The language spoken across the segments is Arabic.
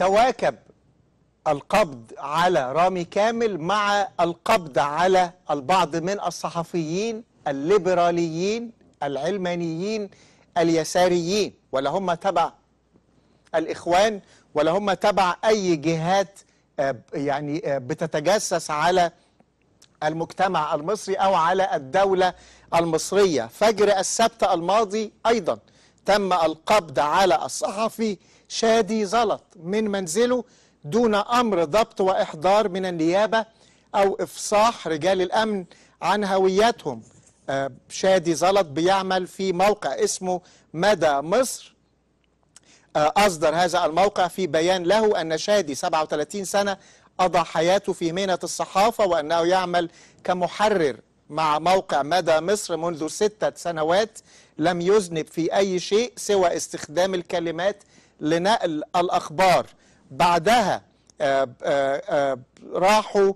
تواكب القبض على رامي كامل مع القبض على البعض من الصحفيين الليبراليين العلمانيين اليساريين ولا هم تبع الإخوان ولا هم تبع أي جهات آه، يعني آه، بتتجسس على المجتمع المصري أو على الدولة المصرية فجر السبت الماضي أيضا تم القبض على الصحفي شادي زلط من منزله دون أمر ضبط وإحضار من النيابة أو إفصاح رجال الأمن عن هويتهم آه، شادي زلط بيعمل في موقع اسمه مدى مصر آه، أصدر هذا الموقع في بيان له أن شادي 37 سنة قضى حياته في مهنة الصحافة وأنه يعمل كمحرر مع موقع مدى مصر منذ ستة سنوات لم يذنب في أي شيء سوى استخدام الكلمات لنقل الأخبار بعدها آه، آه، آه، راحوا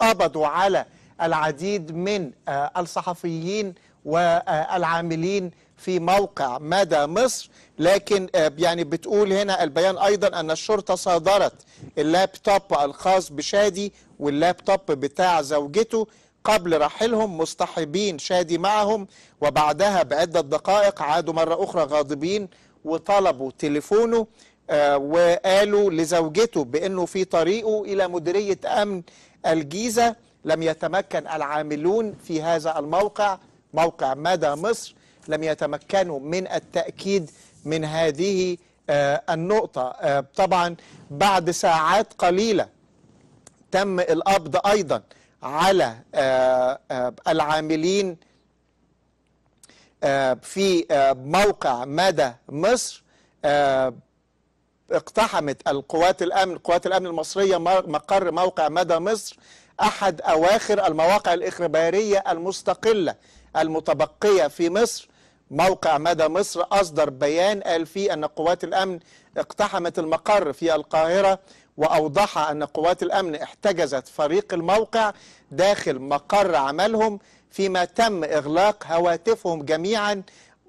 وقبضوا على العديد من الصحفيين والعاملين في موقع مدى مصر لكن يعني بتقول هنا البيان أيضا أن الشرطة صادرت اللابتوب الخاص بشادي واللابتوب بتاع زوجته قبل رحيلهم مصطحبين شادي معهم وبعدها بعدة دقائق عادوا مرة أخرى غاضبين وطلبوا تليفونه آه، وقالوا لزوجته بأنه في طريقه إلى مديرية أمن الجيزة لم يتمكن العاملون في هذا الموقع موقع مدى مصر لم يتمكنوا من التأكيد من هذه آه، النقطة آه، طبعا بعد ساعات قليلة تم القبض أيضا على آه، آه، العاملين آه، في موقع مدى مصر اقتحمت القوات الأمن قوات الأمن المصرية مقر موقع مدى مصر أحد أواخر المواقع الإخبارية المستقلة المتبقية في مصر موقع مدى مصر أصدر بيان قال فيه أن قوات الأمن اقتحمت المقر في القاهرة وأوضح أن قوات الأمن احتجزت فريق الموقع داخل مقر عملهم فيما تم إغلاق هواتفهم جميعا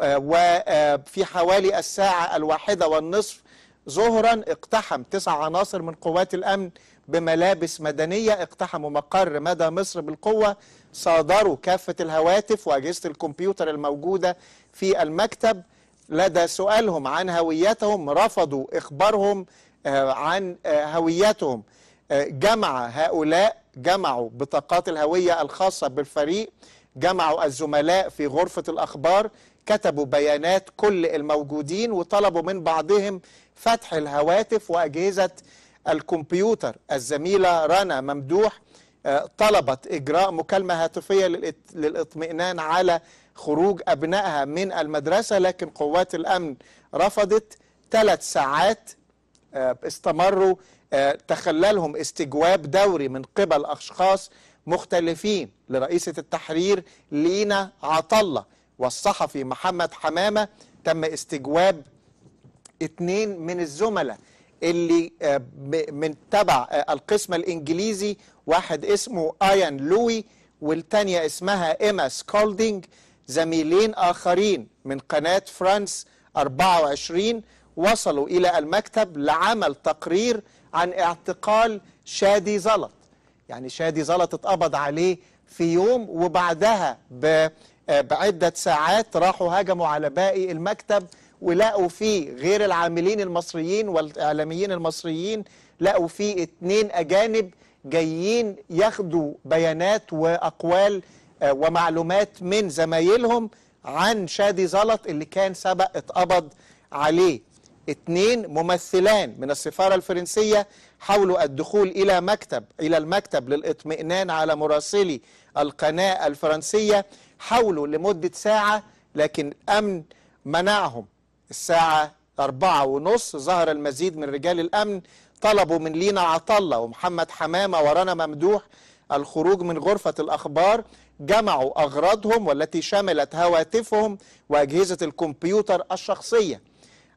آه، وفي آه، حوالي الساعة الواحدة والنصف ظهرا اقتحم تسع عناصر من قوات الأمن بملابس مدنية اقتحموا مقر مدى مصر بالقوة صادروا كافة الهواتف وأجهزة الكمبيوتر الموجودة في المكتب لدى سؤالهم عن هويتهم رفضوا إخبارهم آه، عن آه، هويتهم آه، جمع هؤلاء جمعوا بطاقات الهوية الخاصة بالفريق جمعوا الزملاء في غرفة الأخبار كتبوا بيانات كل الموجودين وطلبوا من بعضهم فتح الهواتف وأجهزة الكمبيوتر الزميلة رنا ممدوح طلبت إجراء مكالمة هاتفية للإطمئنان على خروج أبنائها من المدرسة لكن قوات الأمن رفضت ثلاث ساعات آه، استمروا آه، تخللهم استجواب دوري من قبل أشخاص مختلفين لرئيسة التحرير لينا عطلة والصحفي محمد حمامة تم استجواب اتنين من الزملاء اللي آه، من تبع القسم الإنجليزي واحد اسمه آيان لوي والتانية اسمها إما سكولدينج زميلين آخرين من قناة فرانس 24 وصلوا إلى المكتب لعمل تقرير عن اعتقال شادي زلط يعني شادي زلط اتقبض عليه في يوم وبعدها بعدة ساعات راحوا هجموا على باقي المكتب ولقوا فيه غير العاملين المصريين والإعلاميين المصريين لقوا فيه اتنين أجانب جايين ياخدوا بيانات وأقوال آه، ومعلومات من زمايلهم عن شادي زلط اللي كان سبق اتقبض عليه اثنين ممثلان من السفارة الفرنسية حاولوا الدخول إلى مكتب إلى المكتب للإطمئنان على مراسلي القناة الفرنسية حاولوا لمدة ساعة لكن الأمن منعهم الساعة أربعة ونص ظهر المزيد من رجال الأمن طلبوا من لينا عطلة ومحمد حمامة ورنا ممدوح الخروج من غرفة الأخبار جمعوا أغراضهم والتي شملت هواتفهم وأجهزة الكمبيوتر الشخصية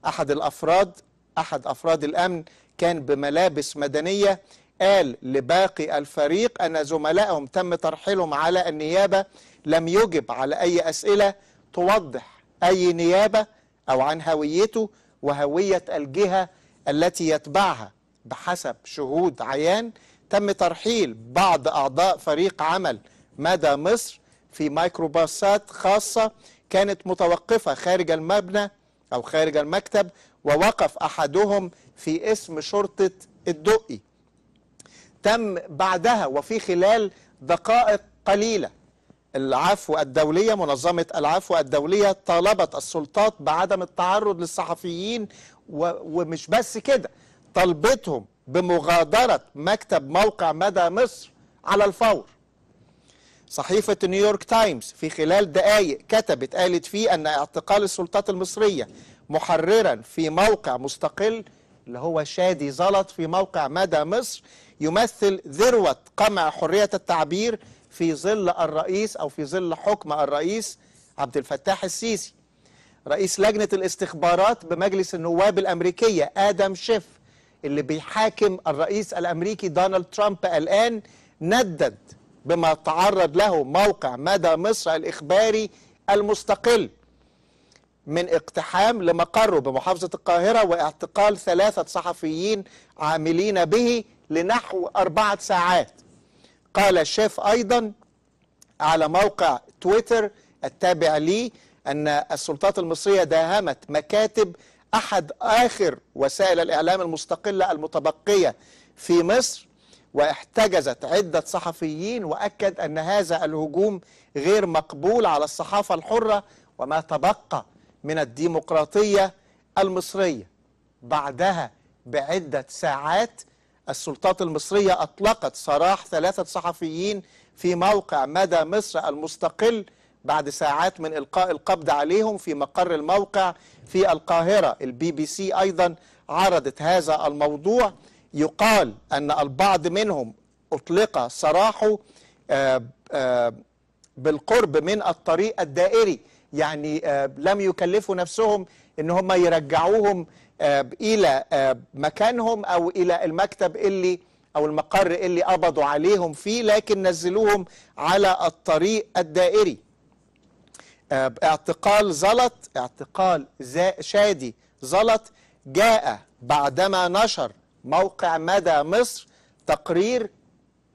أحد الأفراد أحد أفراد الأمن كان بملابس مدنية قال لباقي الفريق أن زملائهم تم ترحيلهم على النيابة لم يجب على أي أسئلة توضح أي نيابة أو عن هويته وهوية الجهة التي يتبعها بحسب شهود عيان تم ترحيل بعض أعضاء فريق عمل مدى مصر في ميكروباصات خاصة كانت متوقفة خارج المبنى أو خارج المكتب ووقف أحدهم في اسم شرطة الدقي تم بعدها وفي خلال دقائق قليلة العفو الدولية منظمة العفو الدولية طالبت السلطات بعدم التعرض للصحفيين ومش بس كده طلبتهم بمغادرة مكتب موقع مدى مصر على الفور صحيفة نيويورك تايمز في خلال دقائق كتبت قالت فيه أن اعتقال السلطات المصرية محررا في موقع مستقل اللي هو شادي زلط في موقع مدى مصر يمثل ذروة قمع حرية التعبير في ظل الرئيس أو في ظل حكم الرئيس عبد الفتاح السيسي رئيس لجنة الاستخبارات بمجلس النواب الأمريكية آدم شيف اللي بيحاكم الرئيس الأمريكي دونالد ترامب الآن ندد بما تعرض له موقع مدى مصر الإخباري المستقل من اقتحام لمقره بمحافظة القاهرة واعتقال ثلاثة صحفيين عاملين به لنحو أربعة ساعات قال الشيف أيضا على موقع تويتر التابع لي أن السلطات المصرية داهمت مكاتب أحد آخر وسائل الإعلام المستقلة المتبقية في مصر واحتجزت عدة صحفيين وأكد أن هذا الهجوم غير مقبول على الصحافة الحرة وما تبقى من الديمقراطية المصرية بعدها بعدة ساعات السلطات المصرية أطلقت سراح ثلاثة صحفيين في موقع مدى مصر المستقل بعد ساعات من إلقاء القبض عليهم في مقر الموقع في القاهرة البي بي سي أيضا عرضت هذا الموضوع يقال أن البعض منهم أطلق سراحه آه، آه، بالقرب من الطريق الدائري يعني آه، لم يكلفوا نفسهم ان هم يرجعوهم الى مكانهم او الى المكتب اللي او المقر اللي قبضوا عليهم فيه لكن نزلوهم على الطريق الدائري اعتقال زلط اعتقال شادي زلط جاء بعدما نشر موقع مدى مصر تقرير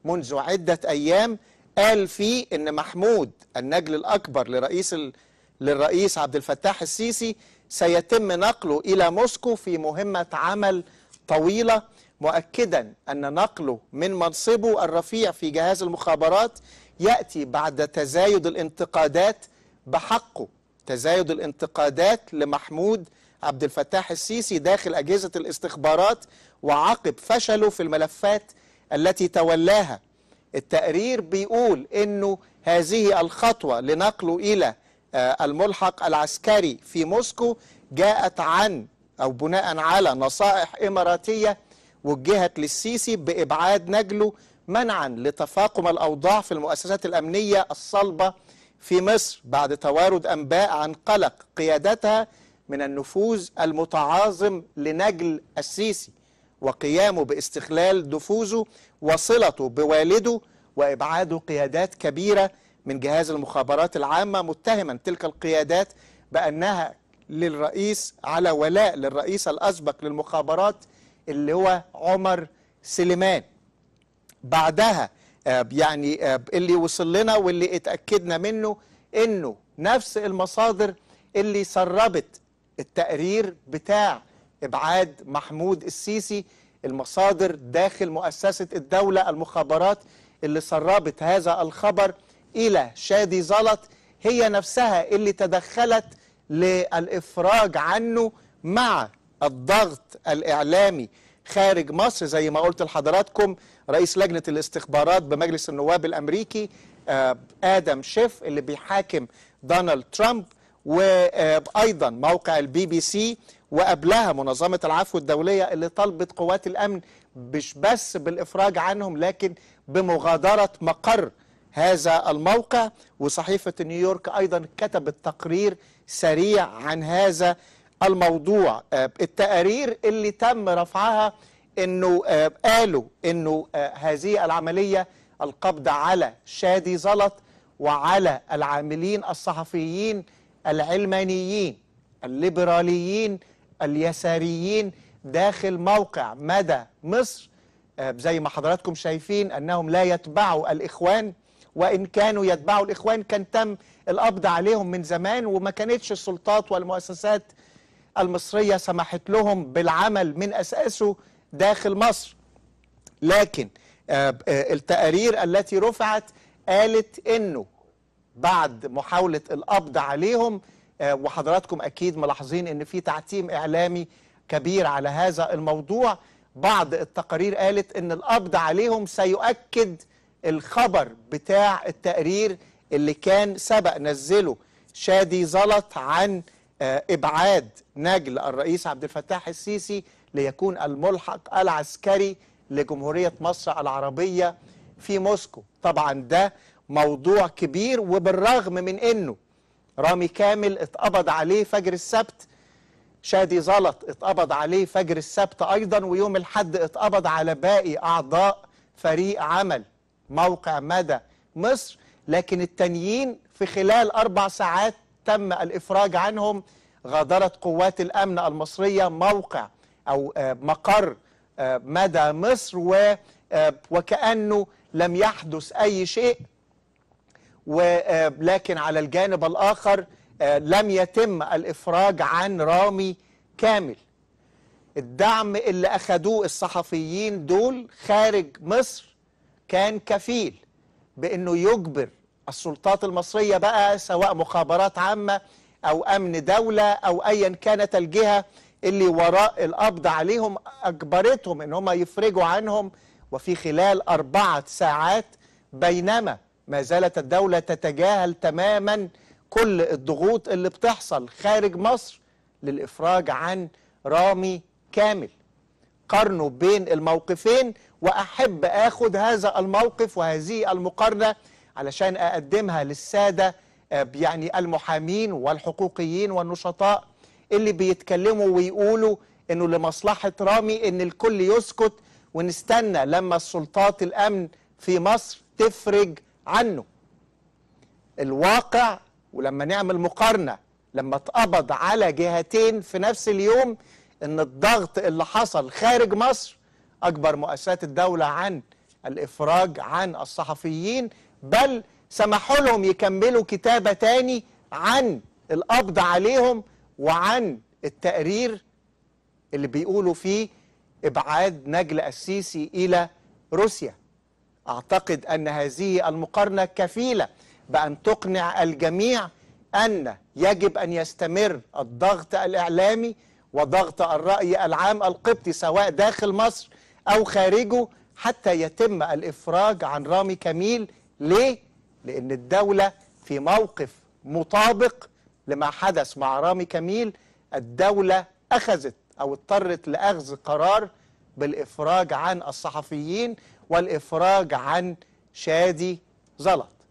منذ عدة أيام قال فيه أن محمود النجل الأكبر لرئيس ال... للرئيس عبد الفتاح السيسي سيتم نقله إلى موسكو في مهمة عمل طويلة مؤكدا أن نقله من منصبه الرفيع في جهاز المخابرات يأتي بعد تزايد الانتقادات بحقه تزايد الانتقادات لمحمود عبد الفتاح السيسي داخل أجهزة الاستخبارات وعقب فشله في الملفات التي تولاها التقرير بيقول أنه هذه الخطوة لنقله إلى آه، الملحق العسكري في موسكو جاءت عن أو بناء على نصائح إماراتية وجهت للسيسي بإبعاد نجله منعا لتفاقم الأوضاع في المؤسسات الأمنية الصلبة في مصر بعد توارد أنباء عن قلق قيادتها من النفوذ المتعاظم لنجل السيسي وقيامه باستخلال نفوذه وصلته بوالده وإبعاده قيادات كبيرة من جهاز المخابرات العامة متهما تلك القيادات بأنها للرئيس على ولاء للرئيس الأسبق للمخابرات اللي هو عمر سليمان بعدها آه، يعني آه، اللي وصل لنا واللي اتأكدنا منه انه نفس المصادر اللي سربت التقرير بتاع إبعاد محمود السيسي المصادر داخل مؤسسة الدولة المخابرات اللي سربت هذا الخبر إلى شادي زلط هي نفسها اللي تدخلت للإفراج عنه مع الضغط الإعلامي خارج مصر زي ما قلت لحضراتكم رئيس لجنة الاستخبارات بمجلس النواب الأمريكي آه، آدم شيف اللي بيحاكم دونالد ترامب وأيضا موقع البي بي سي وقبلها منظمة العفو الدولية اللي طلبت قوات الأمن مش بس بالإفراج عنهم لكن بمغادرة مقر هذا الموقع وصحيفة نيويورك أيضا كتبت تقرير سريع عن هذا الموضوع آه، التقارير اللي تم رفعها أنه آه، قالوا أنه آه، هذه العملية القبض على شادي زلط وعلى العاملين الصحفيين العلمانيين الليبراليين اليساريين داخل موقع مدى مصر آه، زي ما حضراتكم شايفين أنهم لا يتبعوا الإخوان وإن كانوا يتبعوا الإخوان كان تم القبض عليهم من زمان وما كانتش السلطات والمؤسسات المصرية سمحت لهم بالعمل من أساسه داخل مصر لكن آه، آه، التقارير التي رفعت قالت أنه بعد محاولة القبض عليهم آه، وحضراتكم أكيد ملاحظين أن في تعتيم إعلامي كبير على هذا الموضوع بعض التقارير قالت أن القبض عليهم سيؤكد الخبر بتاع التقرير اللي كان سبق نزله شادي زلط عن آه، إبعاد نجل الرئيس عبد الفتاح السيسي ليكون الملحق العسكري لجمهورية مصر العربية في موسكو طبعا ده موضوع كبير وبالرغم من انه رامي كامل اتقبض عليه فجر السبت شادي زلط اتقبض عليه فجر السبت ايضا ويوم الحد اتقبض على باقي اعضاء فريق عمل موقع مدى مصر لكن التانيين في خلال اربع ساعات تم الافراج عنهم غادرت قوات الامن المصريه موقع او آه، مقر آه، مدى مصر آه، وكانه لم يحدث اي شيء ولكن آه، على الجانب الآخر آه، لم يتم الإفراج عن رامي كامل الدعم اللي أخدوه الصحفيين دول خارج مصر كان كفيل بأنه يجبر السلطات المصرية بقى سواء مخابرات عامة أو أمن دولة أو أيا كانت الجهة اللي وراء القبض عليهم أجبرتهم أن هم يفرجوا عنهم وفي خلال أربعة ساعات بينما ما زالت الدولة تتجاهل تماما كل الضغوط اللي بتحصل خارج مصر للإفراج عن رامي كامل قارنوا بين الموقفين وأحب أخذ هذا الموقف وهذه المقارنة علشان أقدمها للسادة آه، يعني المحامين والحقوقيين والنشطاء اللي بيتكلموا ويقولوا انه لمصلحة رامي ان الكل يسكت ونستنى لما السلطات الامن في مصر تفرج عنه الواقع ولما نعمل مقارنة لما اتقبض على جهتين في نفس اليوم ان الضغط اللي حصل خارج مصر اكبر مؤسسات الدولة عن الافراج عن الصحفيين بل سمحوا لهم يكملوا كتابة تاني عن القبض عليهم وعن التقرير اللي بيقولوا فيه ابعاد نجل السيسي الى روسيا أعتقد أن هذه المقارنة كفيلة بأن تقنع الجميع أن يجب أن يستمر الضغط الإعلامي وضغط الرأي العام القبطي سواء داخل مصر أو خارجه حتى يتم الإفراج عن رامي كميل ليه؟ لأن الدولة في موقف مطابق لما حدث مع رامي كميل الدولة أخذت أو اضطرت لأخذ قرار بالإفراج عن الصحفيين والإفراج عن شادي زلط